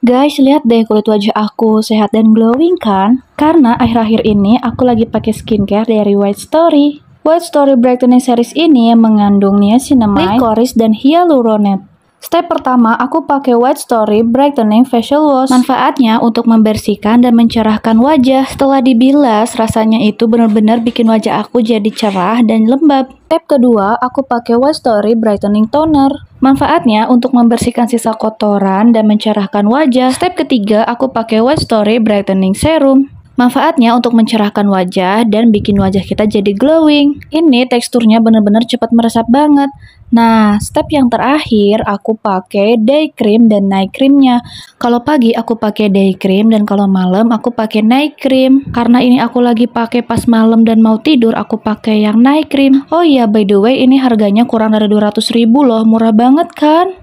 Guys, lihat deh kulit wajah aku sehat dan glowing kan? Karena akhir-akhir ini aku lagi pakai skincare dari White Story. White Story Brightening Series ini mengandung niacinamide, licorice, dan hyaluronate. Step pertama, aku pakai White Story Brightening Facial Wash. Manfaatnya untuk membersihkan dan mencerahkan wajah. Setelah dibilas, rasanya itu benar-benar bikin wajah aku jadi cerah dan lembab. Step kedua, aku pakai White Story Brightening Toner. Manfaatnya untuk membersihkan sisa kotoran dan mencerahkan wajah. Step ketiga, aku pakai White Story Brightening Serum. Manfaatnya untuk mencerahkan wajah dan bikin wajah kita jadi glowing. Ini teksturnya bener-bener cepat meresap banget. Nah, step yang terakhir aku pakai day cream dan night creamnya. Kalau pagi aku pakai day cream dan kalau malam aku pakai night cream. Karena ini aku lagi pakai pas malam dan mau tidur aku pakai yang night cream. Oh iya, by the way ini harganya kurang dari 200 ribu loh, murah banget kan?